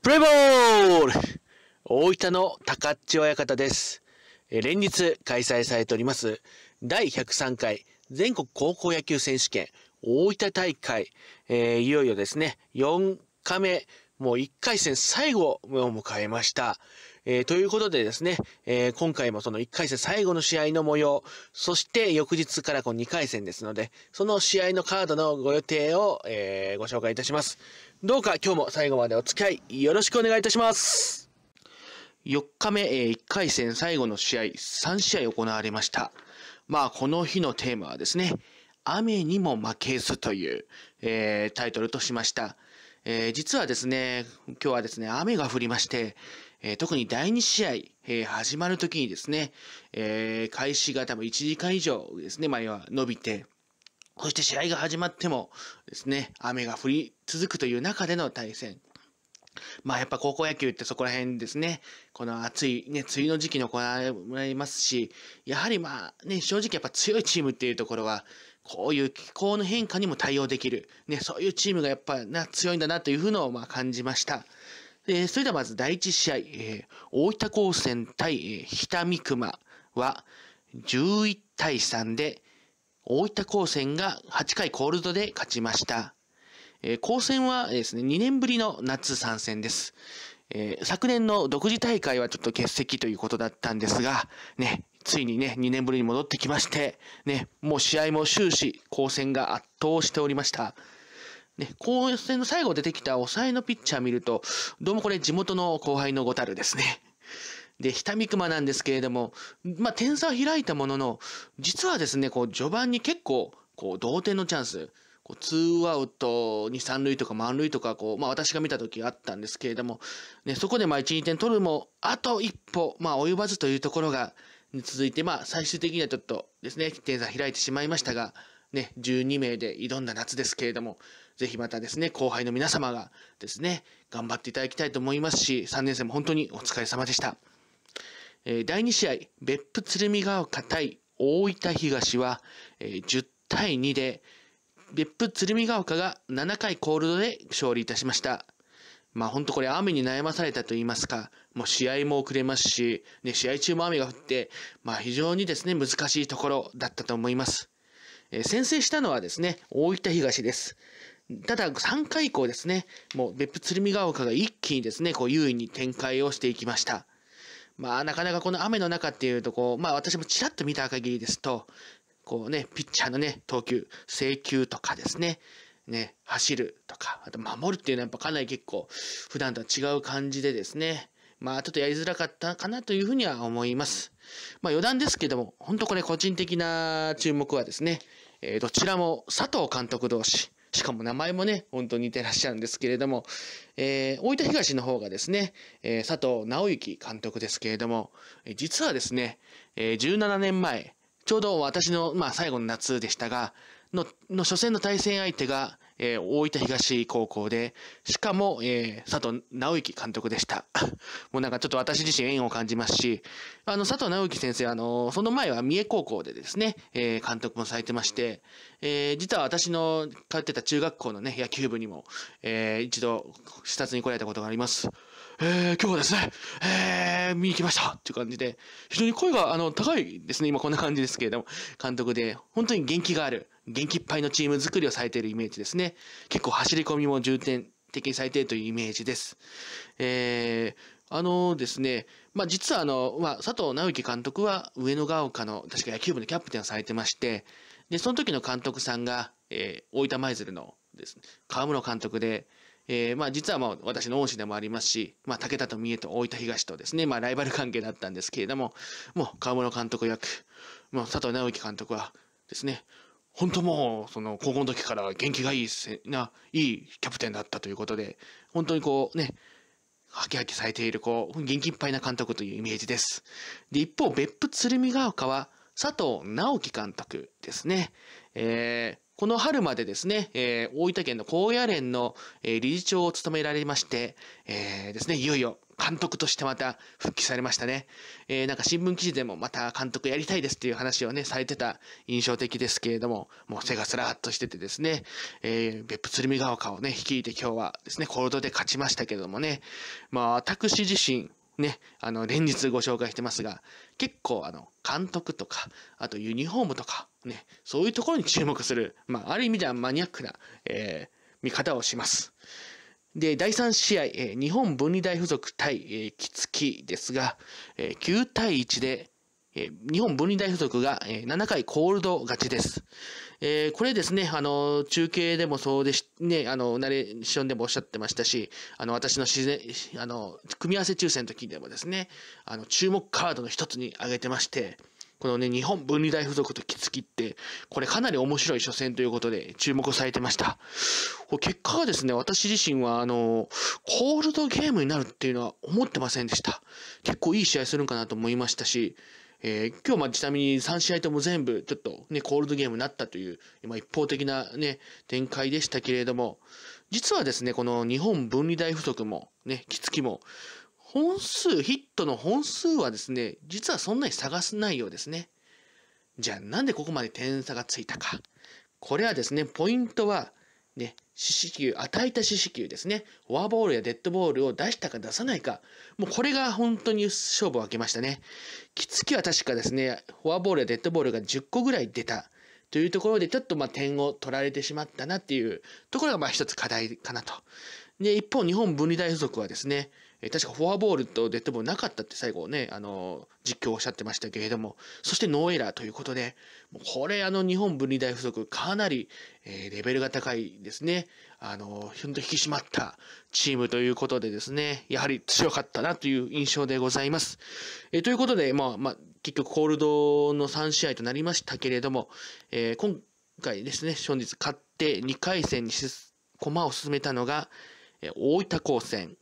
プレイボール大分の高ち親方です。連日開催されております、第103回全国高校野球選手権大分大会、えー、いよいよですね、4日目、もう1回戦最後を迎えました。えー、ということでですね、えー、今回もその1回戦最後の試合の模様、そして翌日からこの2回戦ですので、その試合のカードのご予定を、えー、ご紹介いたします。どうか今日も最後までお付き合いよろしくお願いいたします。4日目、え1回戦最後の試合、3試合行われました。まあ、この日のテーマはですね、雨にも負けずという、えー、タイトルとしました。えー、実はですね、今日はですね、雨が降りまして、えー、特に第2試合、え始まる時にですね、え開始が多分1時間以上ですね、前は伸びて、うして試合が始まってもですね、雨が降り続くという中での対戦。まあやっぱ高校野球ってそこら辺ですね、この暑いね、梅雨の時期に行われますし、やはりまあね、正直やっぱ強いチームっていうところは、こういう気候の変化にも対応できる、ね、そういうチームがやっぱな強いんだなというふうのをまあ感じました。で、それではまず第1試合、えー、大分高専対、えー、北見熊は11対3で、大分高専が8回コールドで勝ちました。えー、高専はですね、2年ぶりの夏参戦です。えー、昨年の独自大会はちょっと欠席ということだったんですが、ね、ついにね、2年ぶりに戻ってきまして、ね、もう試合も終始、高専が圧倒しておりました。ね、高専の最後出てきた抑えのピッチャー見ると、どうもこれ地元の後輩のゴ樽ですね。で、ひたみくまなんですけれども、まあ、点差は開いたものの、実はですね、こう、序盤に結構、こう、同点のチャンス、こう、ツーアウト二三塁とか満塁とか、こう、まあ、私が見た時あったんですけれども、ね、そこでまあ、1、2点取るも、あと一歩、まあ、及ばずというところが、続いて、まあ、最終的にはちょっとですね、点差開いてしまいましたが、ね、12名で挑んだ夏ですけれども、ぜひまたですね、後輩の皆様がですね、頑張っていただきたいと思いますし、3年生も本当にお疲れ様でした。え第2試合、別府鶴見ヶ丘対大分東は、え10対2で、別府鶴見ヶ丘が7回コールドで勝利いたしました。まあ本当これ雨に悩まされたと言いますか、もう試合も遅れますし、ね、試合中も雨が降って、まあ非常にですね、難しいところだったと思います。えー、先制したのはですね、大分東です。ただ3回以降ですね、もう別府鶴見ヶ丘が一気にですね、こう優位に展開をしていきました。まあ、なかなかこの雨の中っていうとこ、まあ私もちらっと見た限りですと、こうね、ピッチャーのね、投球、制球とかですね、ね、走るとか、あと守るっていうのはやっぱかなり結構、普段とは違う感じでですね、まあちょっとやりづらかったかなというふうには思います。まあ余談ですけども、本当これ個人的な注目はですね、えー、どちらも佐藤監督同士、しかも名前もね、本当に似てらっしゃるんですけれども、えー、大分東の方がですね、えー、佐藤直之監督ですけれども、えー、実はですね、えー、17年前、ちょうど私の、まあ、最後の夏でしたが、の、の初戦の対戦相手が、えー、大分東高校で、しかも、えー、佐藤直之監督でした。もうなんかちょっと私自身縁を感じますし、あの、佐藤直之先生、あの、その前は三重高校でですね、えー、監督もされてまして、えー、実は私の通ってた中学校のね、野球部にも、えー、一度、視察に来られたことがあります。えー、今日はですね、えー、見に来ましたっていう感じで、非常に声が、あの、高いですね、今こんな感じですけれども、監督で、本当に元気がある、元気いっぱいのチーム作りをされているイメージですね。結構走り込みも重点的にされているというイメージです。えー、あのですね、まあ、実はあの、まあ、佐藤直樹監督は上野が丘の、確か野球部のキャプテンをされてまして、で、その時の監督さんが、えー、大分舞鶴のですね、河村監督で、えー、まあ、実はまあ、私の恩師でもありますし、まあ、武田と三重と大分東とですね、まあ、ライバル関係だったんですけれども、もう河村監督役、もう佐藤直樹監督はですね、本当もう、その、高校の時から元気がいいせ、な、いいキャプテンだったということで、本当にこう、ね、ハキハキされている、こう、元気いっぱいな監督というイメージです。で、一方、別府鶴見川は、佐藤直樹監督ですね。えー、この春までですね、えー、大分県の高野連の、え理事長を務められまして、えー、ですね、いよいよ監督としてまた復帰されましたね。えー、なんか新聞記事でもまた監督やりたいですっていう話をね、されてた印象的ですけれども、もう背がスラーっとしててですね、えー、別府鶴見ヶ丘をね、率いて今日はですね、コールドで勝ちましたけれどもね、まあ、私自身、ね、あの、連日ご紹介してますが、結構、あの、監督とか、あとユニフォームとか、ね、そういうところに注目する、まあ、ある意味ではマニアックな、えー、見方をします。で、第3試合、えー、日本文理大付属対、えー、月ですが、えー、9対1で、えー、日本文理大付属が、えー、7回コールド勝ちです。えー、これですね、あの、中継でもそうでし、ね、あの、ナレーションでもおっしゃってましたし、あの、私の自然、あの、組み合わせ抽選の時でもですね、あの、注目カードの一つに挙げてまして、このね、日本分離大付属とキツキって、これかなり面白い初戦ということで注目をされてました。結果はですね、私自身はあの、コールドゲームになるっていうのは思ってませんでした。結構いい試合するんかなと思いましたし、えー、今日ちなみに3試合とも全部ちょっとね、コールドゲームになったという、一方的なね、展開でしたけれども、実はですね、この日本分離大不足もね、きつきも、本数、ヒットの本数はですね、実はそんなに探すないようですね。じゃあなんでここまで点差がついたか。これはですね、ポイントは、ね、四死球、与えた四死球ですね。フォアボールやデッドボールを出したか出さないか。もうこれが本当に勝負を分けましたね。きつきは確かですね、フォアボールやデッドボールが10個ぐらい出た。というところで、ちょっとまあ点を取られてしまったなっていうところがまあ一つ課題かなと。で、一方、日本文理大付属はですね、え確かフォアボールとデッドボールなかったって最後ね、あの、実況おっしゃってましたけれども、そしてノーエラーということで、もうこれあの日本分離大附属かなり、えー、レベルが高いですね。あの、ょんと引き締まったチームということでですね、やはり強かったなという印象でございます。えー、ということで、まあ、まあ、結局コールドの3試合となりましたけれども、えー、今回ですね、初日勝って2回戦に駒を進めたのが、大分高専、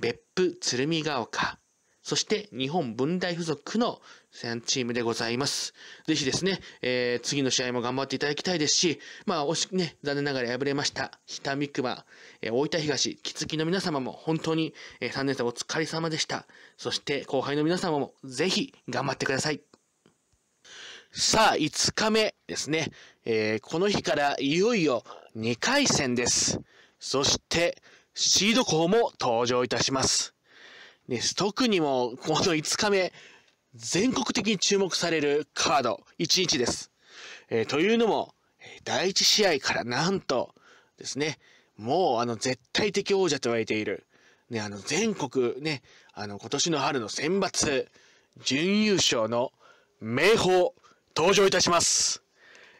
別府鶴見ヶ丘、そして日本文大附属の3チームでございます。ぜひですね、えー、次の試合も頑張っていただきたいですし、まあ、惜しくね、残念ながら敗れました、北三熊、えー、大分東、木月の皆様も本当に、えー、3年生お疲れ様でした。そして後輩の皆様もぜひ頑張ってください。さあ、5日目ですね。えー、この日からいよいよ2回戦です。そして、シード校も登場いたします。ね、特にもこの5日目、全国的に注目されるカード1日です。えー、というのも、第1試合からなんとですね、もうあの絶対的王者と言われている、ね、あの全国ね、あの今年の春の選抜、準優勝の名宝、登場いたします。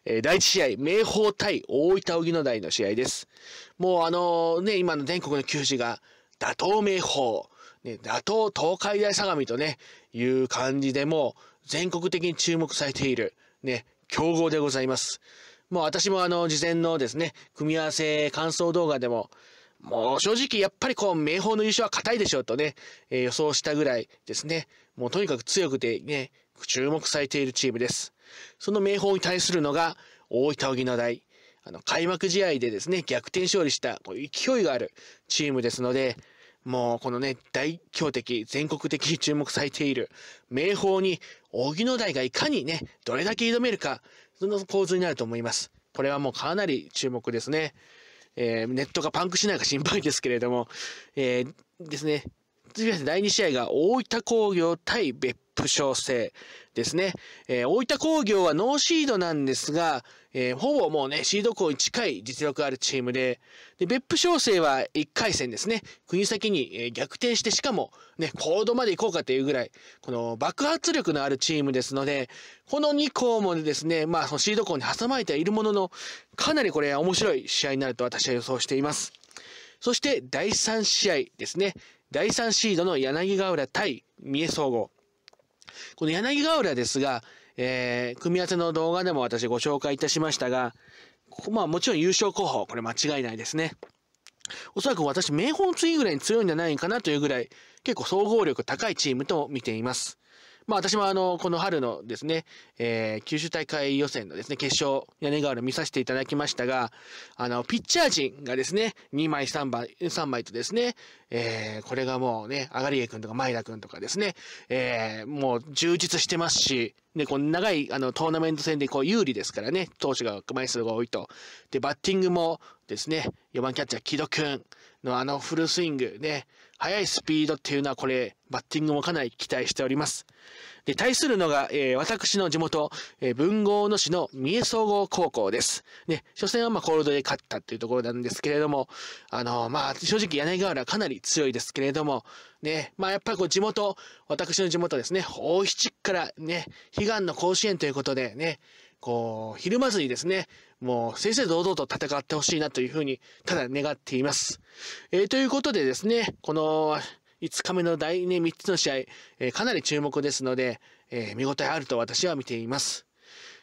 え第1試合、明豊対大分荻野台の試合です。もうあのー、ね、今の全国の球児が、打倒明豊、ね、打倒東海大相模とね、いう感じでも全国的に注目されている、ね、競合でございます。もう私もあの、事前のですね、組み合わせ感想動画でも、もう正直やっぱりこう、明豊の優勝は硬いでしょうとね、えー、予想したぐらいですね、もうとにかく強くてね、注目されているチームです。その明豊に対するのが大分荻野大。あの、開幕試合でですね、逆転勝利したこう勢いがあるチームですので、もうこのね、大強敵、全国的に注目されている明豊に荻野台がいかにね、どれだけ挑めるか、その構図になると思います。これはもうかなり注目ですね。えー、ネットがパンクしないか心配ですけれども、えー、ですね、次は第2試合が大分工業対別府小生ですね。えー、大分工業はノーシードなんですが、えー、ほぼもうね、シード校に近い実力あるチームで、で別府小生は1回戦ですね、国先に、え逆転して、しかもね、コードまで行こうかというぐらい、この爆発力のあるチームですので、この2校もですね、まあ、そのシード校に挟まれてはいるものの、かなりこれ面白い試合になると私は予想しています。そして第3試合ですね。第3シードの柳ヶ浦対三重総合。この柳ヶ浦ですが、えー、組み合わせの動画でも私ご紹介いたしましたが、ここまあもちろん優勝候補、これ間違いないですね。おそらく私、明豊の次ぐらいに強いんじゃないかなというぐらい、結構総合力高いチームと見ています。まあ私もあの、この春のですね、えー、九州大会予選のですね、決勝、屋根瓦見させていただきましたが、あの、ピッチャー陣がですね、2枚3枚、3枚とですね、えー、これがもうね、あがりえくんとか前田くんとかですね、えー、もう充実してますし、ね、この長いあのトーナメント戦でこう有利ですからね、投手が枚数が多いと。で、バッティングもですね、4番キャッチャー木戸くんのあのフルスイングね、速いスピードっていうのはこれ、バッティングもかなり期待しております。で、対するのが、えー、私の地元、えー、文豪野市の三重総合高校です。ね、初戦はまあコールドで勝ったっていうところなんですけれども、あのー、まあ、正直柳川瓦かなり強いですけれども、ね、まあやっぱりこう地元、私の地元ですね、大七からね、悲願の甲子園ということでね、こう、ひるまずにですね、もう、正々堂々と戦ってほしいなというふうに、ただ願っています。えー、ということでですね、この、5日目の第2、ね、3つの試合、えー、かなり注目ですので、えー、見応えあると私は見ています。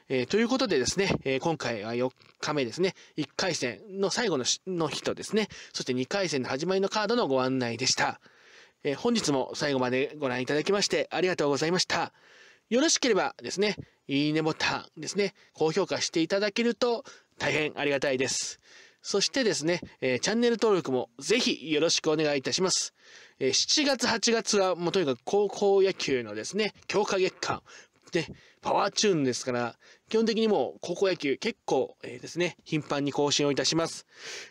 えー、ということでですね、えー、今回は4日目ですね、1回戦の最後のの日とですね、そして2回戦の始まりのカードのご案内でした。えー、本日も最後までご覧いただきましてありがとうございました。よろしければですね、いいねボタンですね、高評価していただけると大変ありがたいです。そしてですね、えー、チャンネル登録もぜひよろしくお願いいたします。えー、7月、8月はもうとにかく高校野球のですね、強化月間、ね、パワーチューンですから、基本的にも高校野球結構、えー、ですね、頻繁に更新をいたします。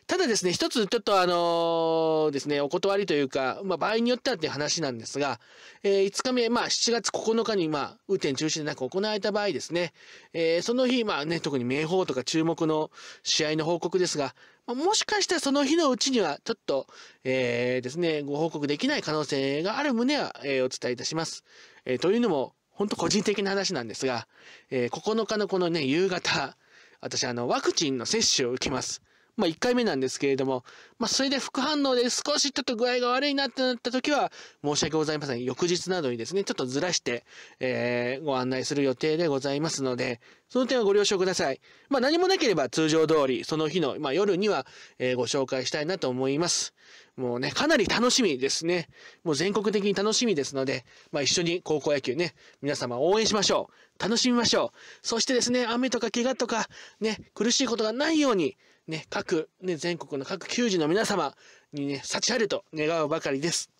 ただですね、一つちょっとあのー、ですね、お断りというか、まあ場合によってはっていう話なんですが、えー、5日目、まあ7月9日にまあ雨天中止でなく行われた場合ですね、えー、その日、まあね、特に明豊とか注目の試合の報告ですが、まあ、もしかしたらその日のうちにはちょっと、えー、ですね、ご報告できない可能性がある旨は、えー、お伝えいたします。えー、というのも、本当個人的な話なんですが、えー、9日のこのね、夕方、私、あの、ワクチンの接種を受けます。まあ、1回目なんですけれども、まあ、それで副反応で少しちょっと具合が悪いなってなった時は、申し訳ございません。翌日などにですね、ちょっとずらして、えー、ご案内する予定でございますので、その点はご了承ください。まあ何もなければ通常通り、その日の、まあ、夜には、えー、ご紹介したいなと思います。もうね、かなり楽しみですね。もう全国的に楽しみですので、まあ一緒に高校野球ね、皆様応援しましょう。楽しみましょう。そしてですね、雨とか怪我とか、ね、苦しいことがないように、ね、各、ね、全国の各球児の皆様にね、幸あると願うばかりです。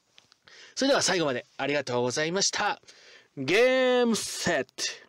それでは最後までありがとうございました。ゲームセット